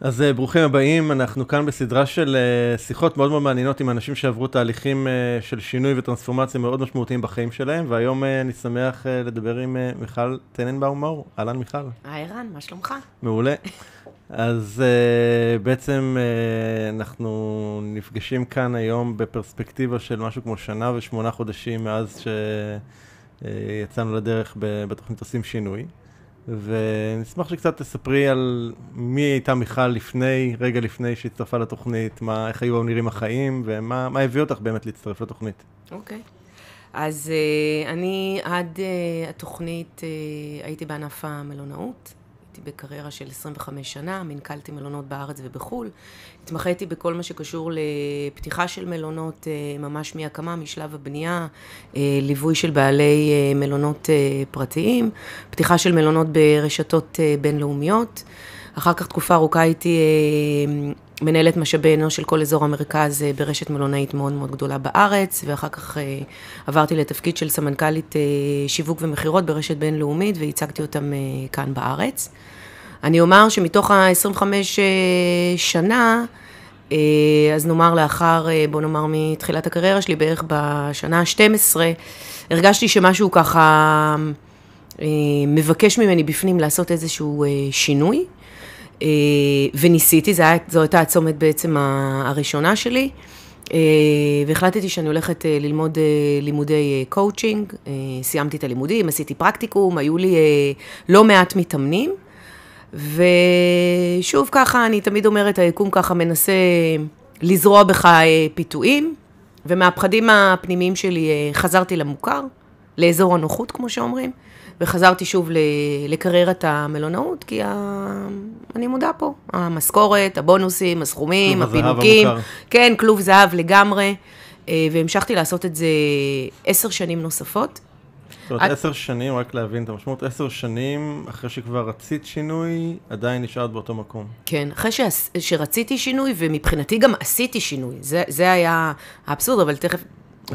אז אה, ברוכים הבאים, אנחנו כאן בסדרה של אה, שיחות מאוד מאוד מעניינות עם אנשים שעברו תהליכים אה, של שינוי וטרנספורמציה מאוד משמעותיים בחיים שלהם, והיום אני שמח לדבר עם מיכל טננבאום מאור. אהלן מיכל. היי רן, מה שלומך? מעולה. אז בעצם אנחנו נפגשים כאן היום בפרספקטיבה של משהו כמו שנה ושמונה חודשים מאז שיצאנו לדרך בתוכנית עושים שינוי. ונשמח שקצת תספרי על מי הייתה מיכל לפני, רגע לפני שהצטרפה לתוכנית, מה, איך היו נראים החיים, ומה הביא אותך באמת להצטרף לתוכנית. אוקיי. Okay. אז uh, אני עד uh, התוכנית uh, הייתי בענף המלונאות. הייתי בקריירה של 25 שנה, מנכלתי מלונות בארץ ובחו"ל. התמחיתי בכל מה שקשור לפתיחה של מלונות אה, ממש מהקמה, משלב הבנייה, אה, ליווי של בעלי אה, מלונות פרטיים, פתיחה של מלונות ברשתות בינלאומיות. אחר כך תקופה ארוכה הייתי מנהלת משאבי אנוש של כל אזור המרכז אה, ברשת מלונאית מאוד מאוד גדולה בארץ, ואחר כך אה, עברתי לתפקיד של סמנכ"לית אה, שיווק ומכירות ברשת בינלאומית, והצגתי אותם כאן בארץ. אני אומר שמתוך ה-25 שנה, אז נאמר לאחר, בוא נאמר מתחילת הקריירה שלי, בערך בשנה ה-12, הרגשתי שמשהו ככה מבקש ממני בפנים לעשות איזשהו שינוי. אה, וניסיתי, זה היה, זו הייתה הצומת בעצם הראשונה שלי, אה, והחלטתי שאני הולכת אה, ללמוד לימודי קואוצ'ינג, סיימתי את הלימודים, עשיתי פרקטיקום, היו לי לא מעט מתאמנים, ושוב ככה, אני תמיד אומרת, היקום ככה מנסה לזרוע בך פיתויים, ומהפחדים הפנימיים שלי חזרתי למוכר, לאזור הנוחות, כמו שאומרים. וחזרתי שוב לקריירת המלונאות, כי ה... אני מודה פה, המשכורת, הבונוסים, הסכומים, הפינוקים. כן, כלוב זהב לגמרי, אה, והמשכתי לעשות את זה עשר שנים נוספות. זאת אומרת, עשר את... שנים, רק להבין את המשמעות, עשר שנים אחרי שכבר רצית שינוי, עדיין נשארת באותו מקום. כן, אחרי ש... שרציתי שינוי, ומבחינתי גם עשיתי שינוי. זה, זה היה האבסורד, אבל תכף,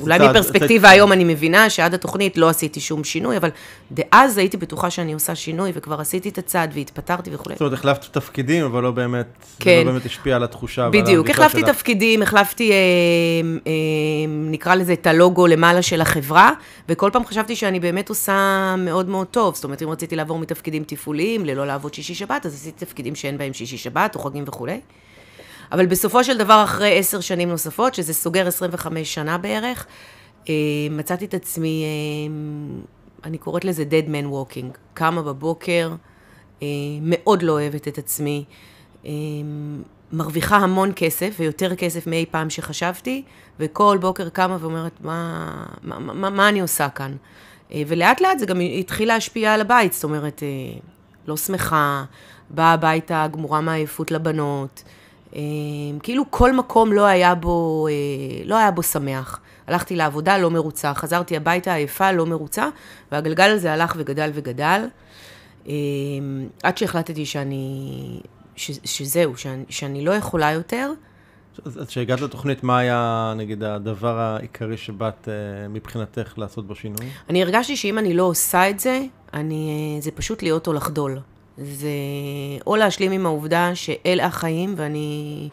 אולי צעד, מפרספקטיבה צעד... היום אני מבינה שעד התוכנית לא עשיתי שום שינוי, אבל דאז הייתי בטוחה שאני עושה שינוי, וכבר עשיתי את הצעד והתפטרתי וכולי. זאת אומרת, החלפת תפקידים, אבל לא באמת, לא כן. לא באמת השפיע על התחושה ועל בדיוק, החלפתי שלה. תפקידים, החלפתי, אה, אה, נקרא לזה, את הלוגו למעלה של החברה, וכל פעם חשבתי שאני באמת עושה מאוד מאוד טוב. זאת אומרת, אם רציתי לעבור מתפקידים תפעוליים ללא לעבוד שישי-שבת, אז עשיתי תפקידים שאין בהם שישי-שבת או חגים וכולי. אבל בסופו של דבר, אחרי עשר שנים נוספות, שזה סוגר 25 שנה בערך, אה, מצאתי את עצמי, אה, אני קוראת לזה dead man walking. קמה בבוקר, אה, מאוד לא אוהבת את עצמי, מרוויחה המון כסף, ויותר כסף מאי פעם שחשבתי, וכל בוקר קמה ואומרת, מה, מה, מה, מה אני עושה כאן? ולאט לאט זה גם התחיל להשפיע על הבית, זאת אומרת, לא שמחה, באה הביתה גמורה מעייפות לבנות. אמ, כאילו כל מקום לא היה בו, אה, לא היה בו שמח. הלכתי לעבודה לא מרוצה, חזרתי הביתה עייפה לא מרוצה, והגלגל הזה הלך וגדל וגדל, אמ, עד שהחלטתי שאני, ש, שזהו, שאני, שאני לא יכולה יותר. אז כשהגעת לתוכנית, מה היה, נגיד, הדבר העיקרי שבאת אה, מבחינתך לעשות בו שינוי? אני הרגשתי שאם אני לא עושה את זה, אני, אה, זה פשוט להיות או לחדול. זה או להשלים עם העובדה שאלה החיים, ואני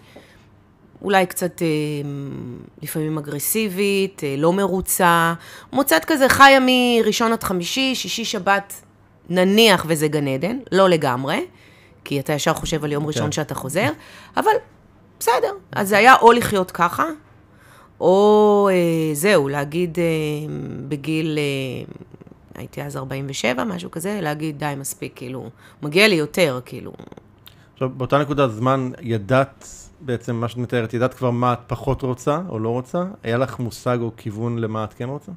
אולי קצת אה, לפעמים אגרסיבית, אה, לא מרוצה, מוצאת כזה חיה מראשון עד חמישי, שישי שבת, נניח וזה גן עדן, לא לגמרי, כי אתה ישר חושב על יום okay. כן. ראשון שאתה חוזר, אבל בסדר. אז זה היה או לחיות ככה, או אה, זהו, להגיד אה, בגיל... אה, הייתי אז 47, משהו כזה, להגיד, די, מספיק, כאילו, מגיע לי יותר, כאילו. עכשיו, באותה נקודת זמן ידעת, בעצם, מה שאת מתארת, ידעת כבר מה את פחות רוצה או לא רוצה? היה לך מושג או כיוון למה את כן רוצה?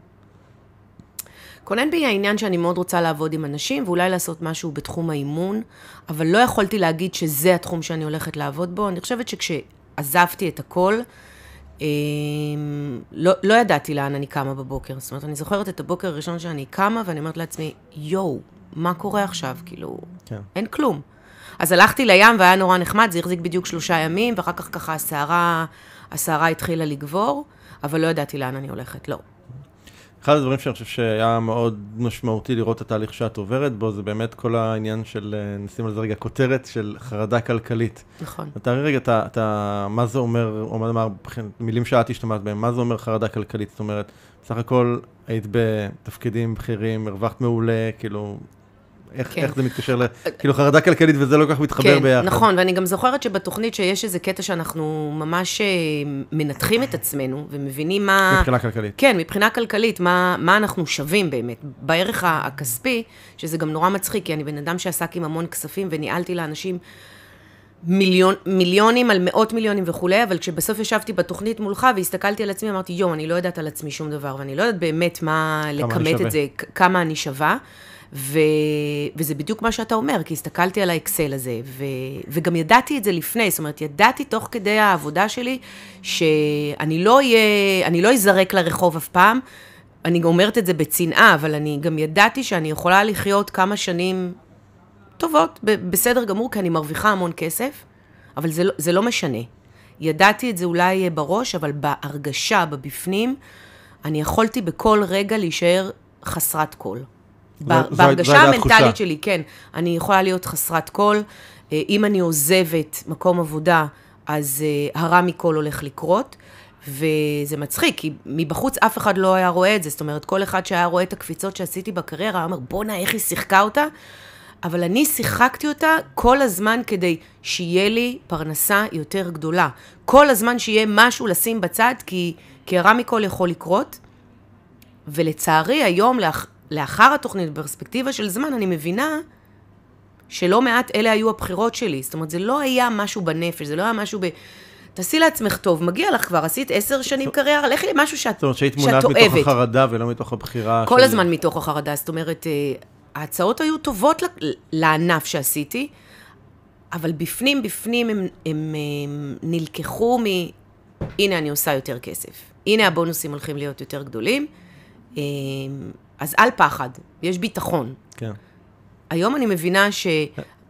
כונן בי העניין שאני מאוד רוצה לעבוד עם אנשים, ואולי לעשות משהו בתחום האימון, אבל לא יכולתי להגיד שזה התחום שאני הולכת לעבוד בו. אני חושבת שכשעזבתי את הכל, אמ, לא, לא ידעתי לאן אני קמה בבוקר. זאת אומרת, אני זוכרת את הבוקר הראשון שאני קמה, ואני אומרת לעצמי, יואו, מה קורה עכשיו? כאילו, כן. אין כלום. אז הלכתי לים והיה נורא נחמד, זה החזיק בדיוק שלושה ימים, ואחר כך ככה הסערה, הסערה התחילה לגבור, אבל לא ידעתי לאן אני הולכת, לא. אחד הדברים שאני חושב שהיה מאוד משמעותי לראות את התהליך שאת עוברת בו, זה באמת כל העניין של, אה, נשים על זה רגע כותרת של חרדה כלכלית. נכון. תארי רגע, אתה, אתה, מה זה אומר, או מה אמר, מילים שאת השתמעת בהן, מה זה אומר חרדה כלכלית? זאת אומרת, בסך הכל היית בתפקידים בכירים, הרווחת מעולה, כאילו, איך, כן. איך זה מתקשר ל... כאילו חרדה כלכלית וזה לא כל כך מתחבר כן, ביחד. כן, נכון, ואני גם זוכרת שבתוכנית שיש איזה קטע שאנחנו ממש אה, מנתחים את עצמנו ומבינים מה... מבחינה כלכלית. כן, מבחינה כלכלית, מה, מה אנחנו שווים באמת. בערך הכספי, שזה גם נורא מצחיק, כי אני בן אדם שעסק עם המון כספים וניהלתי לאנשים... מיליון, מיליונים על מאות מיליונים וכולי, אבל כשבסוף ישבתי בתוכנית מולך והסתכלתי על עצמי, אמרתי, יואו, אני לא יודעת על עצמי שום דבר, ואני לא יודעת באמת מה לכמת את זה, כמה אני שווה. ו... וזה בדיוק מה שאתה אומר, כי הסתכלתי על האקסל הזה, ו... וגם ידעתי את זה לפני, זאת אומרת, ידעתי תוך כדי העבודה שלי, שאני לא אהיה, אני לא אזרק לרחוב אף פעם, אני אומרת את זה בצנעה, אבל אני גם ידעתי שאני יכולה לחיות כמה שנים טובות, ב- בסדר גמור, כי אני מרוויחה המון כסף, אבל זה לא, זה לא משנה. ידעתי את זה אולי בראש, אבל בהרגשה, בבפנים, אני יכולתי בכל רגע להישאר חסרת כל. בהרגשה המנטלית שלי, כן. אני יכולה להיות חסרת כל. אה, אם אני עוזבת מקום עבודה, אז אה, הרע מכל הולך לקרות. וזה מצחיק, כי מבחוץ אף אחד לא היה רואה את זה. זאת אומרת, כל אחד שהיה רואה את הקפיצות שעשיתי בקריירה, היה אומר, בואנה, איך היא שיחקה אותה? אבל אני שיחקתי אותה כל הזמן כדי שיהיה לי פרנסה יותר גדולה. כל הזמן שיהיה משהו לשים בצד, כי, כי הרע מכל יכול לקרות. ולצערי, היום, לאח, לאחר התוכנית, בפרספקטיבה של זמן, אני מבינה שלא מעט אלה היו הבחירות שלי. זאת אומרת, זה לא היה משהו בנפש, זה לא היה משהו ב... תעשי לעצמך טוב, מגיע לך כבר, עשית עשר שנים קריירה, לכי למשהו שאת אוהבת. זאת אומרת שהיית מונעת מתוך החרדה ולא מתוך הבחירה. כל של... הזמן מתוך החרדה, זאת אומרת, אה, ההצעות היו טובות לענף שעשיתי, אבל בפנים, בפנים הם, הם, הם, הם נלקחו מ... הנה, אני עושה יותר כסף. הנה, הבונוסים הולכים להיות יותר גדולים. אמ, אז אל פחד, יש ביטחון. כן. היום אני מבינה ש...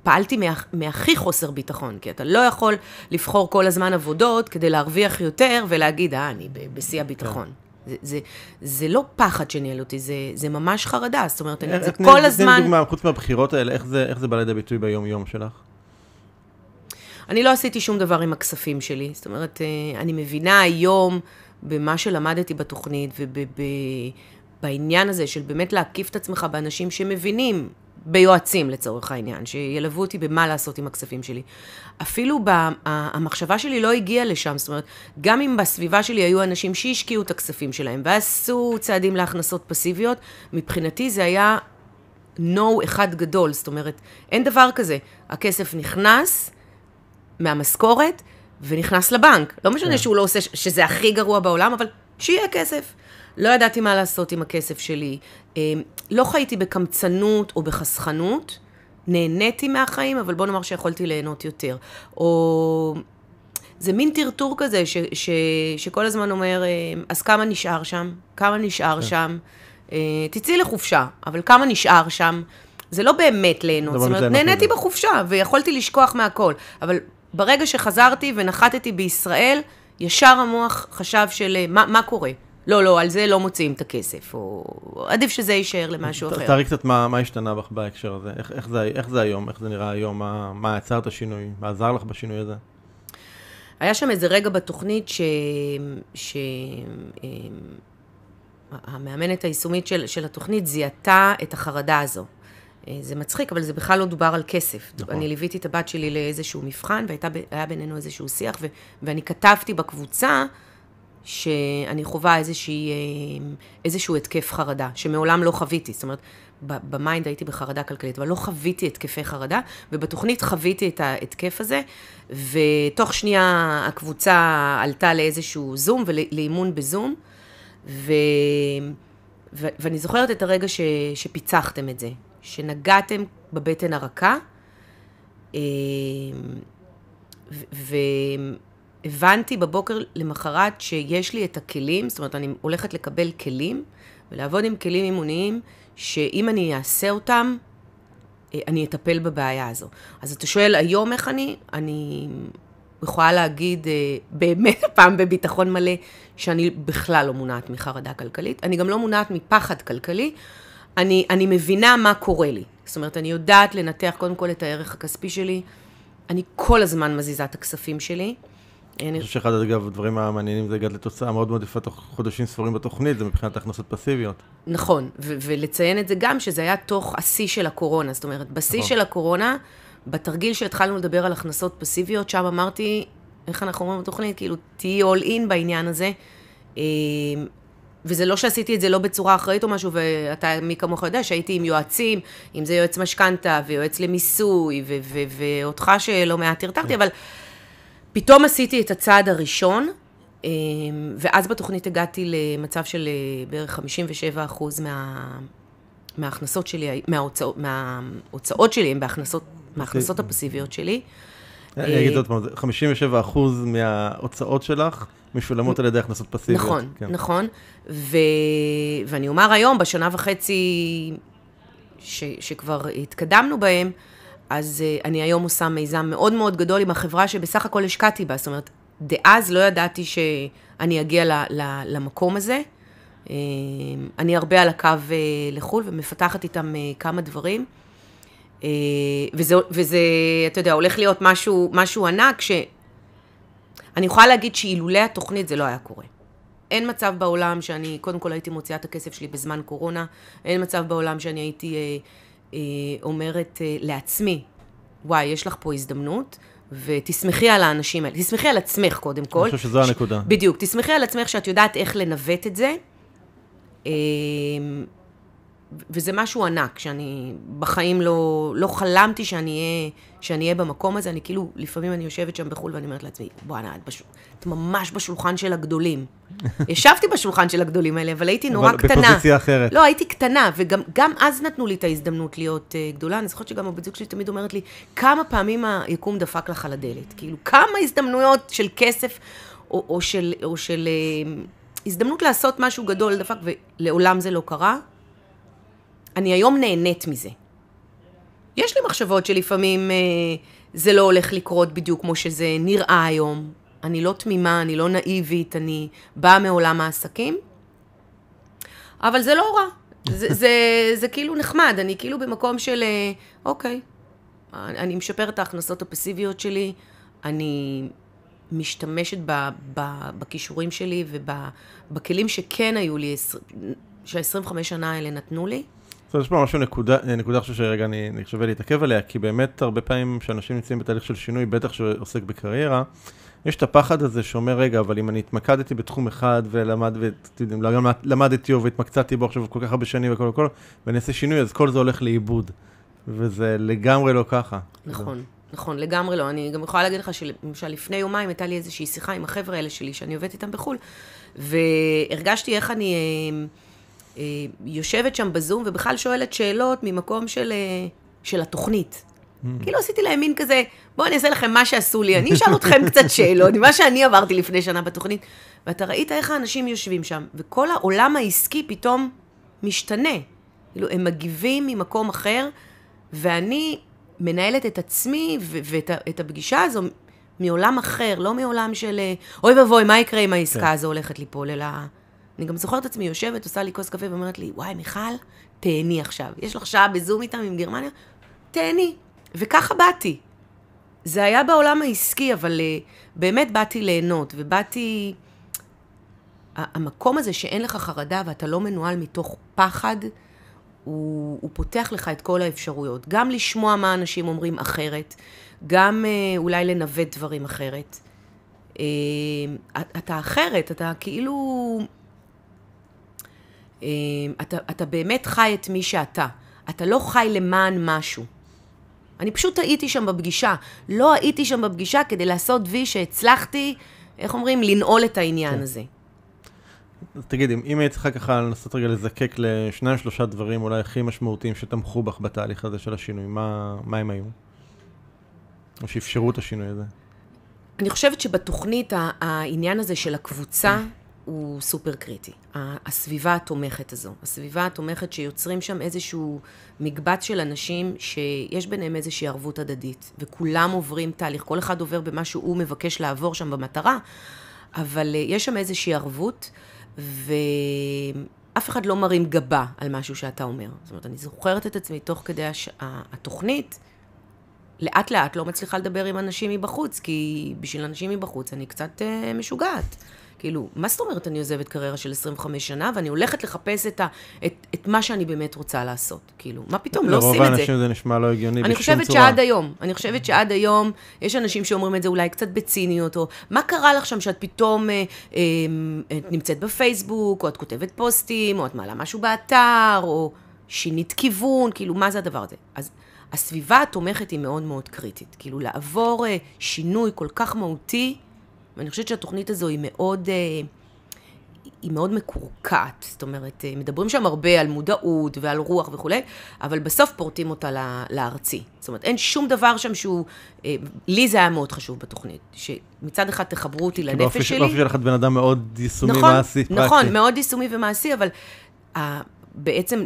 פעלתי מה, מהכי חוסר ביטחון, כי אתה לא יכול לבחור כל הזמן עבודות כדי להרוויח יותר ולהגיד, אה, אני בשיא כן. הביטחון. כן. זה, זה, זה לא פחד שניהל אותי, זה, זה ממש חרדה, זאת אומרת, אני, אה, זה אה, כל הזמן... תן דוגמה, חוץ מהבחירות האלה, איך זה, איך זה בא לידי ביטוי ביום-יום שלך? אני לא עשיתי שום דבר עם הכספים שלי, זאת אומרת, אה, אני מבינה היום במה שלמדתי בתוכנית וב... בעניין הזה של באמת להקיף את עצמך באנשים שמבינים, ביועצים לצורך העניין, שילוו אותי במה לעשות עם הכספים שלי. אפילו בה, המחשבה שלי לא הגיעה לשם, זאת אומרת, גם אם בסביבה שלי היו אנשים שהשקיעו את הכספים שלהם ועשו צעדים להכנסות פסיביות, מבחינתי זה היה no אחד גדול, זאת אומרת, אין דבר כזה. הכסף נכנס מהמשכורת ונכנס לבנק. לא משנה כן. שהוא לא עושה, שזה הכי גרוע בעולם, אבל שיהיה כסף. לא ידעתי מה לעשות עם הכסף שלי, אמ, לא חייתי בקמצנות או בחסכנות, נהניתי מהחיים, אבל בוא נאמר שיכולתי ליהנות יותר. או... זה מין טרטור כזה ש, ש, שכל הזמן אומר, אמ, אז כמה נשאר שם? כמה נשאר כן. שם? אה, תצאי לחופשה, אבל כמה נשאר שם? זה לא באמת ליהנות. לא זאת אומרת, נהניתי בחופשה, ויכולתי לשכוח מהכל. אבל ברגע שחזרתי ונחתתי בישראל, ישר המוח חשב של אה, מה, מה קורה. לא, לא, על זה לא מוציאים את הכסף, או עדיף שזה יישאר למשהו אחר. תארי קצת מה, מה השתנה בך בהקשר הזה, איך, איך, זה, איך זה היום, איך זה נראה היום, מה, מה עצר את השינוי, מה עזר לך בשינוי הזה? היה שם איזה רגע בתוכנית שהמאמנת ש... אה, היישומית של, של התוכנית זיהתה את החרדה הזו. אה, זה מצחיק, אבל זה בכלל לא דובר על כסף. נכון. אני ליוויתי את הבת שלי לאיזשהו מבחן, והיה בינינו איזשהו שיח, ו, ואני כתבתי בקבוצה שאני חווה איזושהי, אה, איזשהו התקף חרדה, שמעולם לא חוויתי. זאת אומרת, במיינד הייתי בחרדה כלכלית, אבל לא חוויתי התקפי חרדה, ובתוכנית חוויתי את ההתקף הזה, ותוך שנייה הקבוצה עלתה לאיזשהו זום ולאימון בזום, ו... ו... ואני זוכרת את הרגע ש... שפיצחתם את זה, שנגעתם בבטן הרכה, אה, ו... ו... הבנתי בבוקר למחרת שיש לי את הכלים, זאת אומרת, אני הולכת לקבל כלים ולעבוד עם כלים אימוניים, שאם אני אעשה אותם, אה, אני אטפל בבעיה הזו. אז אתה שואל, היום איך אני? אני יכולה להגיד אה, באמת פעם בביטחון מלא, שאני בכלל לא מונעת מחרדה כלכלית. אני גם לא מונעת מפחד כלכלי. אני, אני מבינה מה קורה לי. זאת אומרת, אני יודעת לנתח קודם כל את הערך הכספי שלי. אני כל הזמן מזיזה את הכספים שלי. אני חושב שאחד אגב הדברים המעניינים זה הגעת לתוצאה מאוד מאוד יפה תוך חודשים ספורים בתוכנית, זה מבחינת הכנסות פסיביות. נכון, ולציין את זה גם, שזה היה תוך השיא של הקורונה. זאת אומרת, בשיא נכון. של הקורונה, בתרגיל שהתחלנו לדבר על הכנסות פסיביות, שם אמרתי, איך אנחנו אומרים בתוכנית? כאילו, תהיי אול אין בעניין הזה. אה, וזה לא שעשיתי את זה לא בצורה אחראית או משהו, ואתה, מי כמוך יודע שהייתי עם יועצים, אם זה יועץ משכנתה, ויועץ למיסוי, ואותך שלא מעט הרתרתי, הרתחתי, נכון. אבל... פתאום עשיתי את הצעד הראשון, אה, ואז בתוכנית הגעתי למצב של אה, בערך 57 אחוז מה, מההכנסות שלי, מההוצאות, מההוצאות שלי, הם בהכנסות, מההכנסות אוקיי. הפסיביות שלי. אני אה, אגיד עוד פעם, 57 אחוז מההוצאות שלך משולמות על ידי הכנסות פסיביות. נכון, כן. נכון. ו... ואני אומר היום, בשנה וחצי ש... שכבר התקדמנו בהם, אז אה, אני היום עושה מיזם מאוד מאוד גדול עם החברה שבסך הכל השקעתי בה. זאת אומרת, דאז לא ידעתי שאני אגיע ל, ל, למקום הזה. אה, אני הרבה על הקו אה, לחו"ל ומפתחת איתם כמה דברים. וזה, וזה, אתה יודע, הולך להיות משהו, משהו ענק, שאני יכולה להגיד שאילולא התוכנית זה לא היה קורה. אין מצב בעולם שאני, קודם כל הייתי מוציאה את הכסף שלי בזמן קורונה, אין מצב בעולם שאני הייתי... אה, אה, אומרת אה, לעצמי, וואי, יש לך פה הזדמנות, ותסמכי על האנשים האלה. תסמכי על עצמך, קודם כל. אני חושב שזו הנקודה. בדיוק. תסמכי על עצמך שאת יודעת איך לנווט את זה. אה, וזה משהו ענק, שאני בחיים לא, לא חלמתי שאני אהיה, שאני אהיה במקום הזה, אני כאילו, לפעמים אני יושבת שם בחו"ל ואני אומרת לעצמי, בואנה, את, בש... את ממש בשולחן של הגדולים. ישבתי בשולחן של הגדולים האלה, אבל הייתי נורא אבל קטנה. אבל בפוזיציה אחרת. לא, הייתי קטנה, וגם אז נתנו לי את ההזדמנות להיות uh, גדולה. אני זוכרת שגם הבת זוג שלי תמיד אומרת לי, כמה פעמים היקום דפק לך על הדלת. כאילו, כמה הזדמנויות של כסף, או, או של, או של uh, הזדמנות לעשות משהו גדול דפק, ולעולם זה לא קרה. אני היום נהנית מזה. יש לי מחשבות שלפעמים אה, זה לא הולך לקרות בדיוק כמו שזה נראה היום. אני לא תמימה, אני לא נאיבית, אני באה מעולם העסקים. אבל זה לא רע. זה, זה, זה, זה כאילו נחמד, אני כאילו במקום של, אה, אוקיי, אני משפרת את ההכנסות הפסיביות שלי, אני משתמשת ב, ב, בכישורים שלי ובכלים שכן היו לי, שה-25 שנה האלה נתנו לי. יש פה משהו, נקודה, נקודה חשוב שרגע אני, אני שווה להתעכב עליה, כי באמת הרבה פעמים כשאנשים נמצאים בתהליך של שינוי, בטח שעוסק בקריירה, יש את הפחד הזה שאומר, רגע, אבל אם אני התמקדתי בתחום אחד ולמד, ואתם יודעים, למדתי או והתמקצעתי בו עכשיו כל כך הרבה שנים וכל הכל, ואני אעשה שינוי, אז כל זה הולך לאיבוד. וזה לגמרי לא ככה. נכון, זה. נכון, לגמרי לא. אני גם יכולה להגיד לך שלמשל לפני יומיים הייתה לי איזושהי שיחה עם החבר'ה האלה שלי, שאני עובדת איתם בחו"ל, והרגשתי איך אני... אה, אה, יושבת שם בזום ובכלל שואלת שאלות ממקום של, אה, של התוכנית. Mm. כאילו עשיתי להם מין כזה, בואו אני אעשה לכם מה שעשו לי, אני אשאל אתכם קצת שאלות, מה שאני עברתי לפני שנה בתוכנית. ואתה ראית איך האנשים יושבים שם, וכל העולם העסקי פתאום משתנה. כאילו, הם מגיבים ממקום אחר, ואני מנהלת את עצמי ואת הפגישה הזו מעולם אחר, לא מעולם של אוי ואבוי, מה יקרה אם העסקה כן. הזו הולכת ליפול, אלא... אני גם זוכרת את עצמי יושבת, עושה לי כוס קפה ואומרת לי, וואי, מיכל, תהני עכשיו. יש לך שעה בזום איתם עם גרמניה, תהני. וככה באתי. זה היה בעולם העסקי, אבל uh, באמת באתי ליהנות, ובאתי... המקום הזה שאין לך חרדה ואתה לא מנוהל מתוך פחד, הוא, הוא פותח לך את כל האפשרויות. גם לשמוע מה אנשים אומרים אחרת, גם uh, אולי לנווט דברים אחרת. Uh, אתה אחרת, אתה כאילו אמ, אתה, אתה באמת חי את מי שאתה. אתה לא חי למען משהו. אני פשוט הייתי שם בפגישה. לא הייתי שם בפגישה כדי לעשות וי שהצלחתי, איך אומרים, לנעול את העניין כן. הזה. אז תגידי, אם היית צריכה ככה לנסות רגע לזקק לשניים שלושה דברים אולי הכי משמעותיים שתמכו בך בתהליך הזה של השינוי, מה, מה הם היו? או שאפשרו את השינוי הזה? אני חושבת שבתוכנית העניין הזה של הקבוצה הוא סופר קריטי. הסביבה התומכת הזו, הסביבה התומכת שיוצרים שם איזשהו מקבץ של אנשים שיש ביניהם איזושהי ערבות הדדית, וכולם עוברים תהליך, כל אחד עובר במה שהוא מבקש לעבור שם במטרה, אבל אה, יש שם איזושהי ערבות, ו... אף אחד לא מרים גבה על משהו שאתה אומר. זאת אומרת, אני זוכרת את עצמי תוך כדי הש... התוכנית, לאט לאט לא מצליחה לדבר עם אנשים מבחוץ, כי בשביל אנשים מבחוץ אני קצת אה, משוגעת. כאילו, מה זאת אומרת אני עוזבת קריירה של 25 שנה, ואני הולכת לחפש את, ה, את, את מה שאני באמת רוצה לעשות? כאילו, מה פתאום, לא עושים את זה. לרוב האנשים זה נשמע לא הגיוני בשום צורה. אני חושבת שעד היום, אני חושבת שעד היום, יש אנשים שאומרים את זה אולי קצת בציניות, או מה קרה לך שם שאת פתאום אה, אה, אה, את נמצאת בפייסבוק, או את כותבת פוסטים, או את מעלה משהו באתר, או שינית כיוון, כאילו, מה זה הדבר הזה? אז... הסביבה התומכת היא מאוד מאוד קריטית. כאילו, לעבור אה, שינוי כל כך מהותי, ואני חושבת שהתוכנית הזו היא מאוד... אה, היא מאוד מקורקעת, זאת אומרת, אה, מדברים שם הרבה על מודעות ועל רוח וכולי, אבל בסוף פורטים אותה לארצי. זאת אומרת, אין שום דבר שם שהוא... אה, לי זה היה מאוד חשוב בתוכנית, שמצד אחד תחברו אותי כאילו לנפש באופי, שלי. באופי שלך את בן אדם מאוד יישומי, נכון, מעשי, נכון, פרקטי. נכון, מאוד יישומי ומעשי, אבל בעצם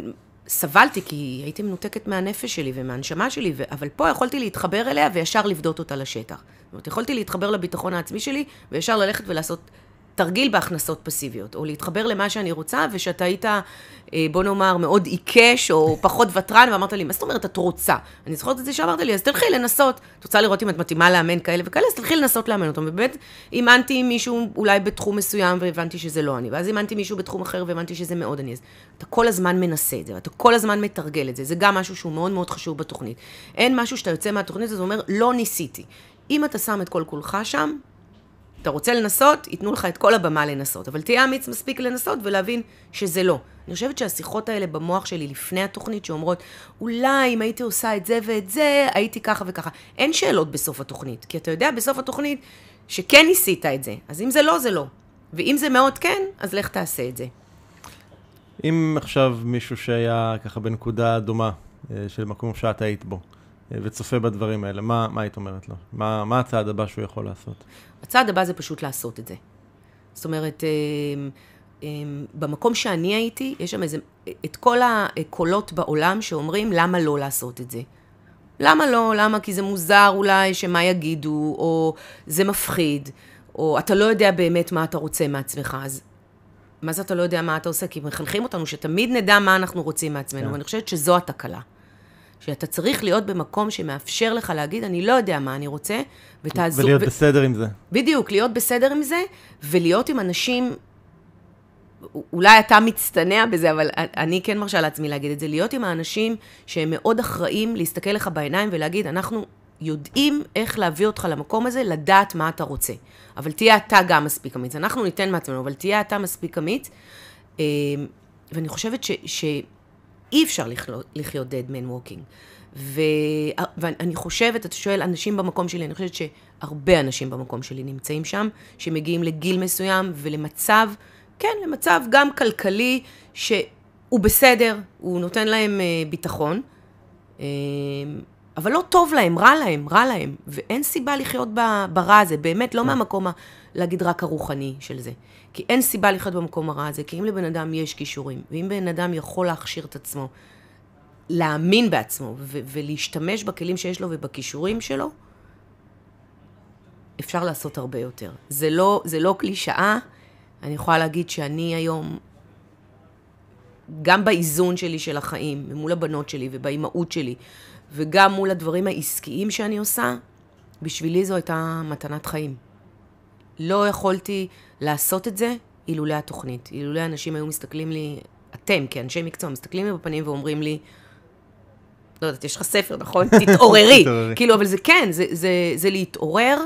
סבלתי כי הייתי מנותקת מהנפש שלי ומהנשמה שלי, ו... אבל פה יכולתי להתחבר אליה וישר לבדות אותה לשטח. זאת אומרת, יכולתי להתחבר לביטחון העצמי שלי וישר ללכת ולעשות תרגיל בהכנסות פסיביות, או להתחבר למה שאני רוצה, ושאתה היית, אה, בוא נאמר, מאוד עיקש, או פחות ותרן, ואמרת לי, מה זאת אומרת את רוצה? אני זוכרת את זה שאמרת לי, אז תלכי לנסות. את רוצה לראות אם את מתאימה לאמן כאלה וכאלה, אז תלכי לנסות לאמן אותם. ובאמת, אימנתי מישהו אולי בתחום מסוים, והבנתי שזה לא אני. ואז אימנתי מישהו בתחום אחר, והבנתי שזה מאוד אני. אז אתה כל הזמן מנסה את זה, ואתה כל הזמן מתרגל את זה. זה גם משהו שהוא מאוד מאוד חשוב בתוכנית. אין משהו שאתה יוצא מהתוכנית הזאת ואומר, לא ניסיתי. אם אתה שם את כל כולך שם, אתה רוצה לנסות, ייתנו לך את כל הבמה לנסות, אבל תהיה אמיץ מספיק לנסות ולהבין שזה לא. אני חושבת שהשיחות האלה במוח שלי לפני התוכנית שאומרות, אולי אם הייתי עושה את זה ואת זה, הייתי ככה וככה. אין שאלות בסוף התוכנית, כי אתה יודע בסוף התוכנית שכן ניסית את זה. אז אם זה לא, זה לא. ואם זה מאוד כן, אז לך תעשה את זה. אם עכשיו מישהו שהיה ככה בנקודה דומה אה, של מקום שאת היית בו, וצופה בדברים האלה, מה, מה היית אומרת לו? מה, מה הצעד הבא שהוא יכול לעשות? הצעד הבא זה פשוט לעשות את זה. זאת אומרת, אה, אה, במקום שאני הייתי, יש שם איזה, את כל הקולות בעולם שאומרים למה לא לעשות את זה. למה לא? למה? כי זה מוזר אולי שמה יגידו, או זה מפחיד, או אתה לא יודע באמת מה אתה רוצה מעצמך. אז מה זה אתה לא יודע מה אתה עושה? כי מחנכים אותנו שתמיד נדע מה אנחנו רוצים מעצמנו, yeah. כן. ואני חושבת שזו התקלה. שאתה צריך להיות במקום שמאפשר לך להגיד, אני לא יודע מה אני רוצה, ותעזור... ולהיות ו... בסדר עם זה. בדיוק, להיות בסדר עם זה, ולהיות עם אנשים, אולי אתה מצטנע בזה, אבל אני כן מרשה לעצמי להגיד את זה, להיות עם האנשים שהם מאוד אחראים להסתכל לך בעיניים ולהגיד, אנחנו יודעים איך להביא אותך למקום הזה, לדעת מה אתה רוצה. אבל תהיה אתה גם מספיק אמיץ. אנחנו ניתן מעצמנו, אבל תהיה אתה מספיק אמיץ. אמ, ואני חושבת ש... ש- אי אפשר לחיות dead man walking. ו... אה, ואני חושבת, אתה שואל אנשים במקום שלי, אני חושבת שהרבה אנשים במקום שלי נמצאים שם, שמגיעים לגיל מסוים ולמצב, כן, למצב גם כלכלי, שהוא בסדר, הוא נותן להם אה, ביטחון, אמ, אבל לא טוב להם, רע להם, רע להם, ואין סיבה לחיות ברע הזה, באמת לא כן. מהמקום, ה... להגיד רק הרוחני של זה, כי אין סיבה לחיות במקום הרע הזה, כי אם לבן אדם יש כישורים, ואם בן אדם יכול להכשיר את עצמו, להאמין בעצמו ו- ולהשתמש בכלים שיש לו ובכישורים שלו, אפשר לעשות הרבה יותר. זה לא, זה לא קלישאה, אני יכולה להגיד שאני היום, גם באיזון שלי של החיים, מול הבנות שלי ובאימהות שלי, וגם מול הדברים העסקיים שאני עושה, בשבילי זו הייתה מתנת חיים. לא יכולתי לעשות את זה אילולא התוכנית. אילולא אנשים היו מסתכלים לי, אתם כאנשי כן, מקצוע מסתכלים לי בפנים ואומרים לי, לא יודעת, יש לך ספר, נכון? תתעוררי. כאילו, אבל זה כן, זה, זה, זה להתעורר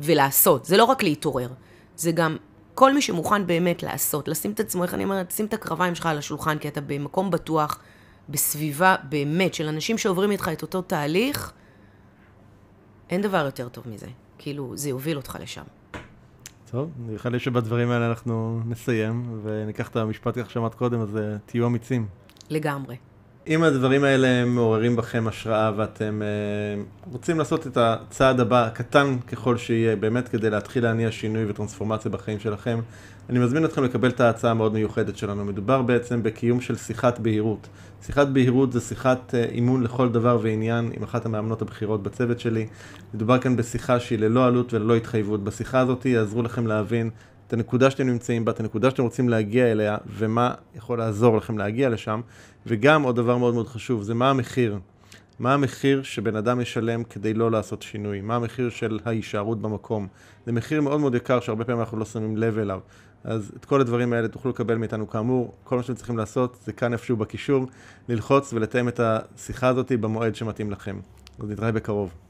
ולעשות. זה לא רק להתעורר, זה גם כל מי שמוכן באמת לעשות, לשים את עצמו, איך אני אומרת, שים את הקרביים שלך על השולחן, כי אתה במקום בטוח, בסביבה באמת של אנשים שעוברים איתך את אותו תהליך, אין דבר יותר טוב מזה. כאילו, זה יוביל אותך לשם. טוב, נראה לי שבדברים האלה אנחנו נסיים, וניקח את המשפט כך שאמרת קודם, אז אה, תהיו אמיצים. לגמרי. אם הדברים האלה מעוררים בכם השראה ואתם uh, רוצים לעשות את הצעד הבא, קטן ככל שיהיה, באמת כדי להתחיל להניע שינוי וטרנספורמציה בחיים שלכם, אני מזמין אתכם לקבל את ההצעה המאוד מיוחדת שלנו. מדובר בעצם בקיום של שיחת בהירות. שיחת בהירות זה שיחת אה, אימון לכל דבר ועניין עם אחת המאמנות הבכירות בצוות שלי. מדובר כאן בשיחה שהיא ללא עלות וללא התחייבות. בשיחה הזאת יעזרו לכם להבין את הנקודה שאתם נמצאים בה, את הנקודה שאתם רוצים להגיע אליה, ומה יכול לעזור לכם להגיע לשם. וגם עוד דבר מאוד מאוד חשוב, זה מה המחיר. מה המחיר שבן אדם ישלם כדי לא לעשות שינוי? מה המחיר של ההישארות במקום? זה מחיר מאוד מאוד יקר שהרבה פעמים אנחנו לא שמים לב אליו. אז את כל הדברים האלה תוכלו לקבל מאיתנו כאמור, כל מה שאתם צריכים לעשות זה כאן איפשהו בקישור, ללחוץ ולתאם את השיחה הזאת במועד שמתאים לכם. אז נתראה בקרוב.